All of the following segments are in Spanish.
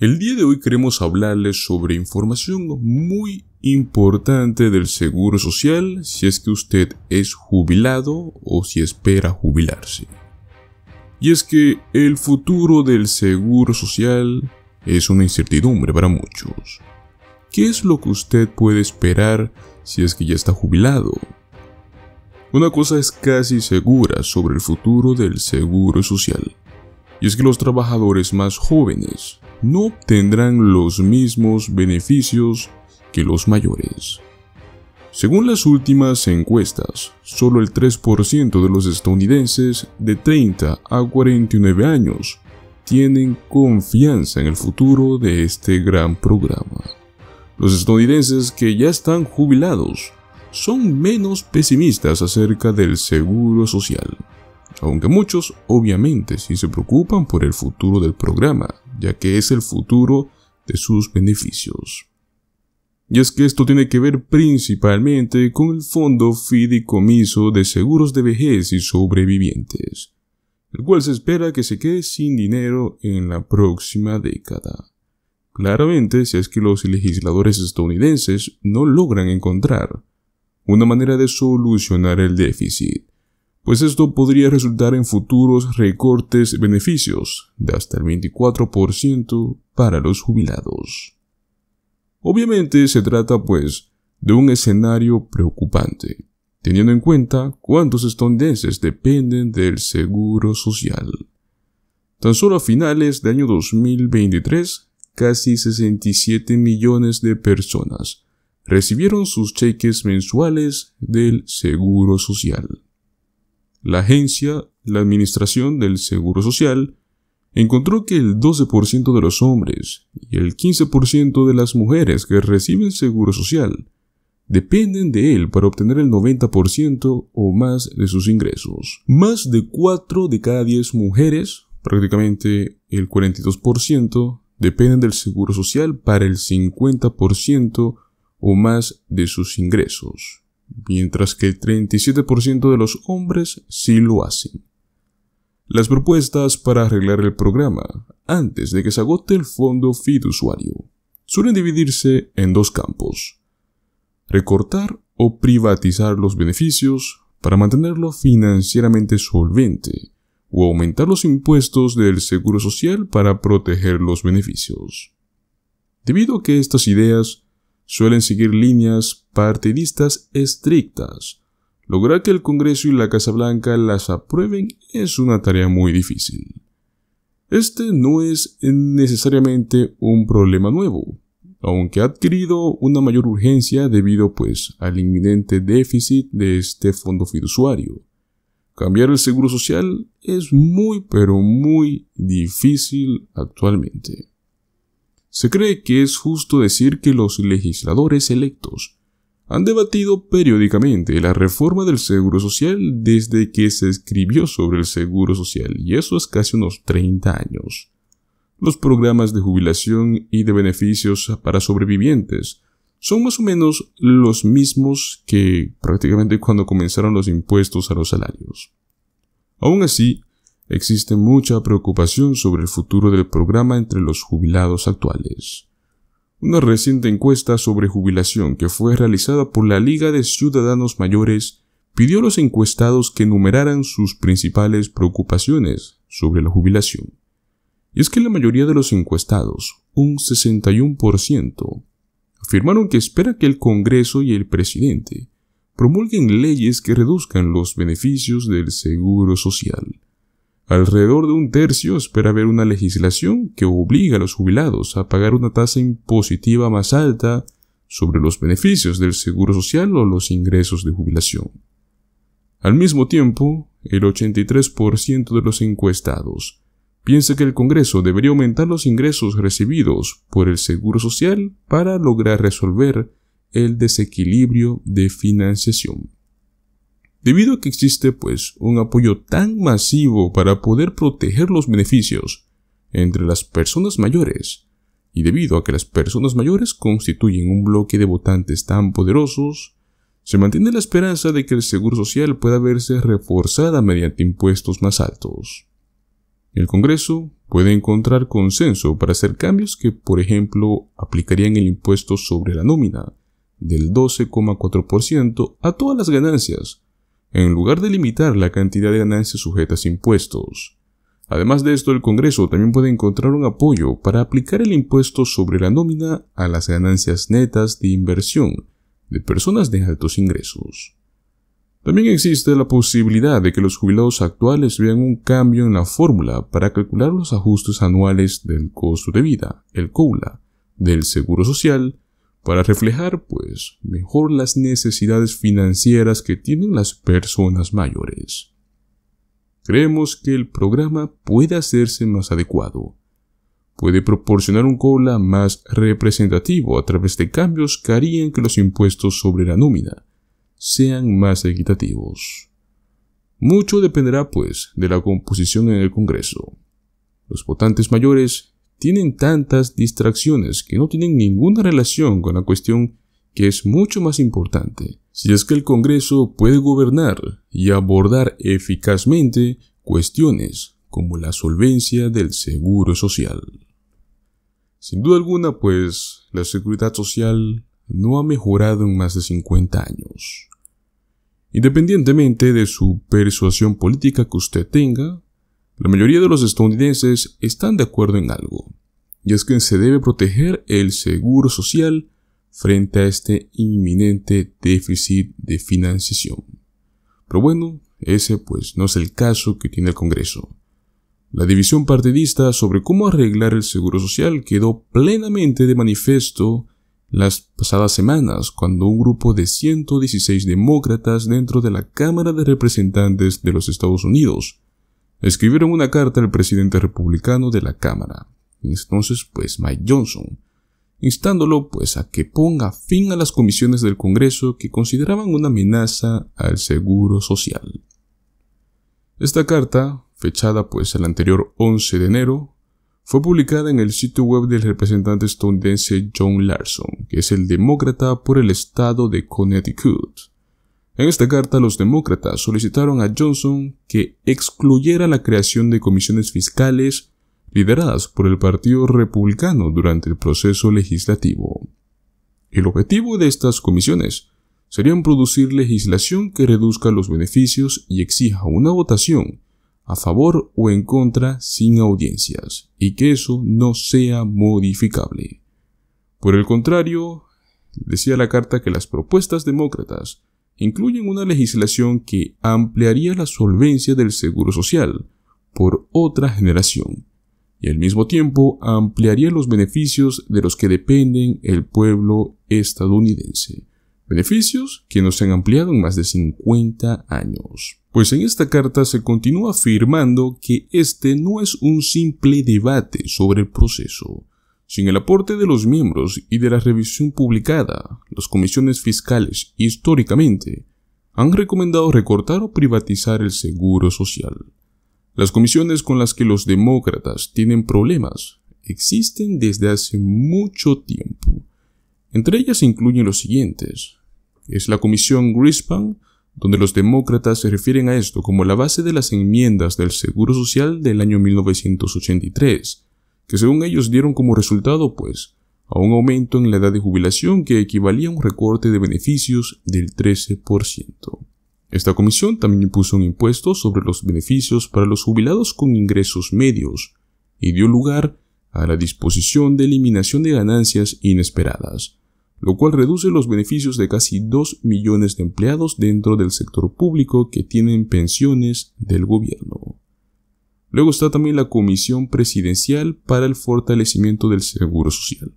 El día de hoy queremos hablarles sobre información muy importante del Seguro Social si es que usted es jubilado o si espera jubilarse. Y es que el futuro del Seguro Social es una incertidumbre para muchos. ¿Qué es lo que usted puede esperar si es que ya está jubilado? Una cosa es casi segura sobre el futuro del Seguro Social, y es que los trabajadores más jóvenes no obtendrán los mismos beneficios que los mayores. Según las últimas encuestas, solo el 3% de los estadounidenses de 30 a 49 años tienen confianza en el futuro de este gran programa. Los estadounidenses que ya están jubilados son menos pesimistas acerca del seguro social aunque muchos obviamente sí se preocupan por el futuro del programa, ya que es el futuro de sus beneficios. Y es que esto tiene que ver principalmente con el Fondo Fideicomiso de Seguros de Vejez y Sobrevivientes, el cual se espera que se quede sin dinero en la próxima década. Claramente, si es que los legisladores estadounidenses no logran encontrar una manera de solucionar el déficit, pues esto podría resultar en futuros recortes beneficios de hasta el 24% para los jubilados. Obviamente se trata pues de un escenario preocupante, teniendo en cuenta cuántos estondenses dependen del seguro social. Tan solo a finales de año 2023, casi 67 millones de personas recibieron sus cheques mensuales del seguro social la agencia, la Administración del Seguro Social, encontró que el 12% de los hombres y el 15% de las mujeres que reciben seguro social dependen de él para obtener el 90% o más de sus ingresos. Más de 4 de cada 10 mujeres, prácticamente el 42%, dependen del seguro social para el 50% o más de sus ingresos mientras que el 37% de los hombres sí lo hacen. Las propuestas para arreglar el programa antes de que se agote el fondo fiduciario suelen dividirse en dos campos. Recortar o privatizar los beneficios para mantenerlo financieramente solvente o aumentar los impuestos del Seguro Social para proteger los beneficios. Debido a que estas ideas suelen seguir líneas partidistas estrictas. Lograr que el Congreso y la Casa Blanca las aprueben es una tarea muy difícil. Este no es necesariamente un problema nuevo, aunque ha adquirido una mayor urgencia debido pues al inminente déficit de este fondo fiduciario. Cambiar el seguro social es muy pero muy difícil actualmente se cree que es justo decir que los legisladores electos han debatido periódicamente la reforma del Seguro Social desde que se escribió sobre el Seguro Social, y eso es casi unos 30 años. Los programas de jubilación y de beneficios para sobrevivientes son más o menos los mismos que prácticamente cuando comenzaron los impuestos a los salarios. Aún así, existe mucha preocupación sobre el futuro del programa entre los jubilados actuales. Una reciente encuesta sobre jubilación que fue realizada por la Liga de Ciudadanos Mayores pidió a los encuestados que enumeraran sus principales preocupaciones sobre la jubilación. Y es que la mayoría de los encuestados, un 61%, afirmaron que espera que el Congreso y el presidente promulguen leyes que reduzcan los beneficios del seguro social Alrededor de un tercio espera ver una legislación que obliga a los jubilados a pagar una tasa impositiva más alta sobre los beneficios del seguro social o los ingresos de jubilación. Al mismo tiempo, el 83% de los encuestados piensa que el Congreso debería aumentar los ingresos recibidos por el Seguro Social para lograr resolver el desequilibrio de financiación debido a que existe pues un apoyo tan masivo para poder proteger los beneficios entre las personas mayores, y debido a que las personas mayores constituyen un bloque de votantes tan poderosos, se mantiene la esperanza de que el Seguro Social pueda verse reforzada mediante impuestos más altos. El Congreso puede encontrar consenso para hacer cambios que, por ejemplo, aplicarían el impuesto sobre la nómina del 12,4% a todas las ganancias en lugar de limitar la cantidad de ganancias sujetas a impuestos. Además de esto, el Congreso también puede encontrar un apoyo para aplicar el impuesto sobre la nómina a las ganancias netas de inversión de personas de altos ingresos. También existe la posibilidad de que los jubilados actuales vean un cambio en la fórmula para calcular los ajustes anuales del costo de vida, el COULA, del seguro social para reflejar, pues, mejor las necesidades financieras que tienen las personas mayores. Creemos que el programa puede hacerse más adecuado. Puede proporcionar un cola más representativo a través de cambios que harían que los impuestos sobre la nómina sean más equitativos. Mucho dependerá, pues, de la composición en el Congreso. Los votantes mayores tienen tantas distracciones que no tienen ninguna relación con la cuestión que es mucho más importante, si es que el Congreso puede gobernar y abordar eficazmente cuestiones como la solvencia del seguro social. Sin duda alguna, pues, la seguridad social no ha mejorado en más de 50 años. Independientemente de su persuasión política que usted tenga, la mayoría de los estadounidenses están de acuerdo en algo, y es que se debe proteger el seguro social frente a este inminente déficit de financiación. Pero bueno, ese pues no es el caso que tiene el Congreso. La división partidista sobre cómo arreglar el seguro social quedó plenamente de manifiesto las pasadas semanas cuando un grupo de 116 demócratas dentro de la Cámara de Representantes de los Estados Unidos escribieron una carta al presidente republicano de la Cámara, entonces pues Mike Johnson, instándolo pues a que ponga fin a las comisiones del Congreso que consideraban una amenaza al seguro social. Esta carta, fechada pues el anterior 11 de enero, fue publicada en el sitio web del representante estadounidense John Larson, que es el demócrata por el estado de Connecticut. En esta carta, los demócratas solicitaron a Johnson que excluyera la creación de comisiones fiscales lideradas por el Partido Republicano durante el proceso legislativo. El objetivo de estas comisiones serían producir legislación que reduzca los beneficios y exija una votación a favor o en contra sin audiencias y que eso no sea modificable. Por el contrario, decía la carta que las propuestas demócratas incluyen una legislación que ampliaría la solvencia del Seguro Social por otra generación y al mismo tiempo ampliaría los beneficios de los que dependen el pueblo estadounidense. Beneficios que no se han ampliado en más de 50 años. Pues en esta carta se continúa afirmando que este no es un simple debate sobre el proceso, sin el aporte de los miembros y de la revisión publicada, las comisiones fiscales históricamente han recomendado recortar o privatizar el seguro social. Las comisiones con las que los demócratas tienen problemas existen desde hace mucho tiempo. Entre ellas se incluyen los siguientes. Es la comisión Grispan, donde los demócratas se refieren a esto como la base de las enmiendas del Seguro Social del año 1983, que según ellos dieron como resultado, pues, a un aumento en la edad de jubilación que equivalía a un recorte de beneficios del 13%. Esta comisión también impuso un impuesto sobre los beneficios para los jubilados con ingresos medios y dio lugar a la disposición de eliminación de ganancias inesperadas, lo cual reduce los beneficios de casi 2 millones de empleados dentro del sector público que tienen pensiones del gobierno. Luego está también la Comisión Presidencial para el Fortalecimiento del Seguro Social.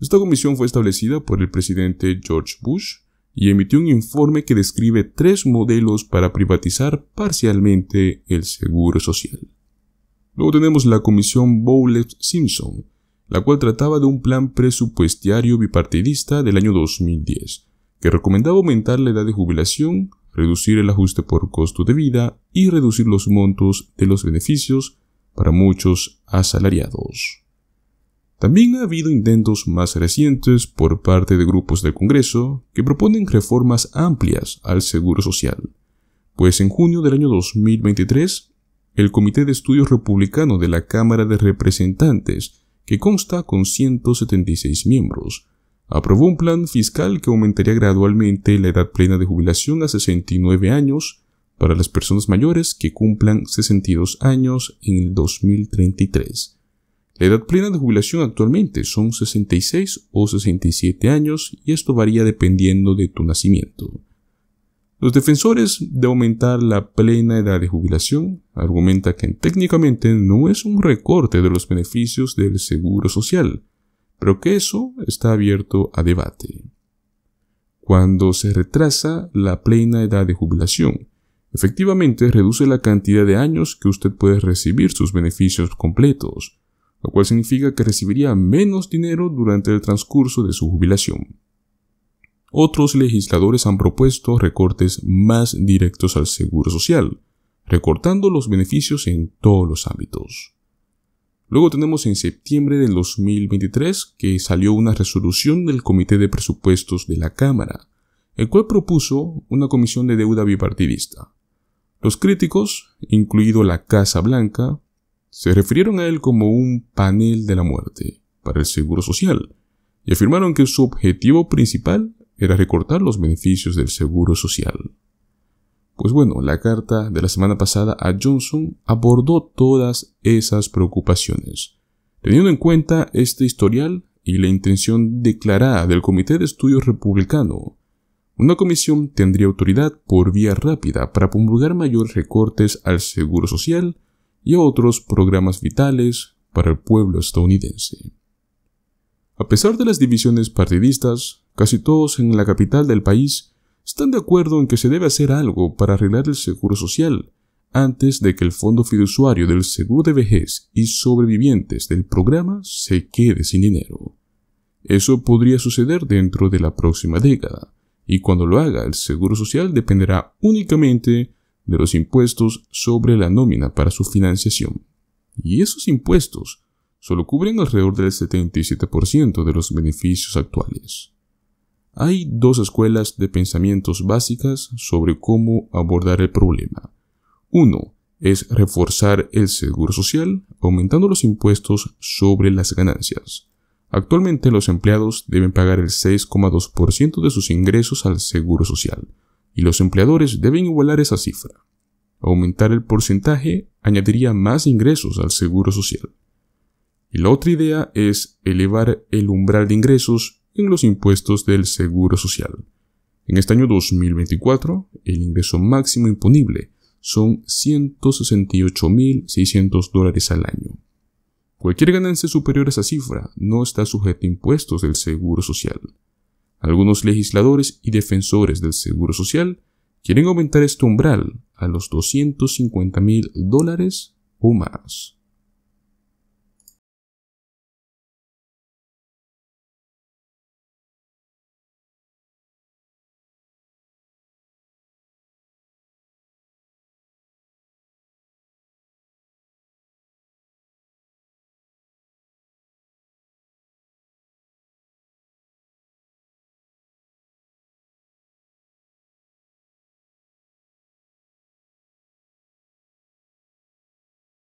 Esta comisión fue establecida por el presidente George Bush y emitió un informe que describe tres modelos para privatizar parcialmente el seguro social. Luego tenemos la Comisión Bowles-Simpson, la cual trataba de un plan presupuestario bipartidista del año 2010, que recomendaba aumentar la edad de jubilación reducir el ajuste por costo de vida y reducir los montos de los beneficios para muchos asalariados. También ha habido intentos más recientes por parte de grupos del Congreso que proponen reformas amplias al Seguro Social, pues en junio del año 2023, el Comité de Estudios Republicano de la Cámara de Representantes, que consta con 176 miembros, aprobó un plan fiscal que aumentaría gradualmente la edad plena de jubilación a 69 años para las personas mayores que cumplan 62 años en el 2033. La edad plena de jubilación actualmente son 66 o 67 años y esto varía dependiendo de tu nacimiento. Los defensores de aumentar la plena edad de jubilación argumentan que técnicamente no es un recorte de los beneficios del seguro social, pero que eso está abierto a debate. Cuando se retrasa la plena edad de jubilación, efectivamente reduce la cantidad de años que usted puede recibir sus beneficios completos, lo cual significa que recibiría menos dinero durante el transcurso de su jubilación. Otros legisladores han propuesto recortes más directos al seguro social, recortando los beneficios en todos los ámbitos. Luego tenemos en septiembre del 2023 que salió una resolución del Comité de Presupuestos de la Cámara, el cual propuso una comisión de deuda bipartidista. Los críticos, incluido la Casa Blanca, se refirieron a él como un panel de la muerte para el Seguro Social y afirmaron que su objetivo principal era recortar los beneficios del Seguro Social. Pues bueno, la carta de la semana pasada a Johnson abordó todas esas preocupaciones. Teniendo en cuenta este historial y la intención declarada del Comité de Estudios Republicano, una comisión tendría autoridad por vía rápida para promulgar mayores recortes al Seguro Social y a otros programas vitales para el pueblo estadounidense. A pesar de las divisiones partidistas, casi todos en la capital del país están de acuerdo en que se debe hacer algo para arreglar el seguro social antes de que el fondo fiduciario del seguro de vejez y sobrevivientes del programa se quede sin dinero. Eso podría suceder dentro de la próxima década, y cuando lo haga el seguro social dependerá únicamente de los impuestos sobre la nómina para su financiación. Y esos impuestos solo cubren alrededor del 77% de los beneficios actuales. Hay dos escuelas de pensamientos básicas sobre cómo abordar el problema. Uno es reforzar el seguro social aumentando los impuestos sobre las ganancias. Actualmente los empleados deben pagar el 6,2% de sus ingresos al seguro social y los empleadores deben igualar esa cifra. Aumentar el porcentaje añadiría más ingresos al seguro social. Y la otra idea es elevar el umbral de ingresos en los impuestos del Seguro Social. En este año 2024, el ingreso máximo imponible son 168.600 dólares al año. Cualquier ganancia superior a esa cifra no está sujeta a impuestos del Seguro Social. Algunos legisladores y defensores del Seguro Social quieren aumentar este umbral a los 250.000 dólares o más.